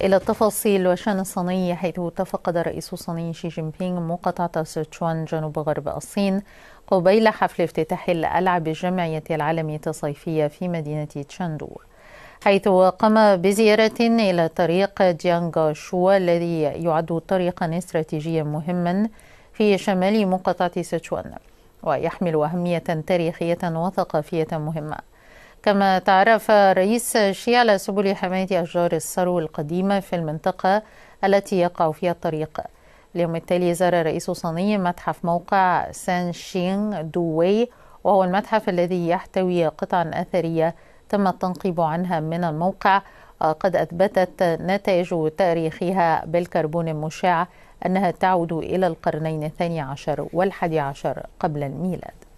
إلى التفاصيل وشأن الصيني حيث تفقد رئيس الصيني شي جين بينغ مقاطعة سيتشوان جنوب غرب الصين قبيل حفل افتتاح الألعاب الجمعية العالمية الصيفية في مدينة تشاندو حيث قام بزيارة إلى طريق جيانغ شو الذي يعد طريقا استراتيجيا مهما في شمال مقاطعة سيتشوان ويحمل أهمية تاريخية وثقافية مهمة كما تعرف رئيس على سبل حماية أشجار الثرو القديمة في المنطقة التي يقع فيها الطريق اليوم التالي زار رئيس صنيع متحف موقع سان شينغ دووي وهو المتحف الذي يحتوي قطعا أثرية تم التنقيب عنها من الموقع قد أثبتت نتائج تاريخها بالكربون المشع أنها تعود إلى القرنين الثاني عشر والحادي عشر قبل الميلاد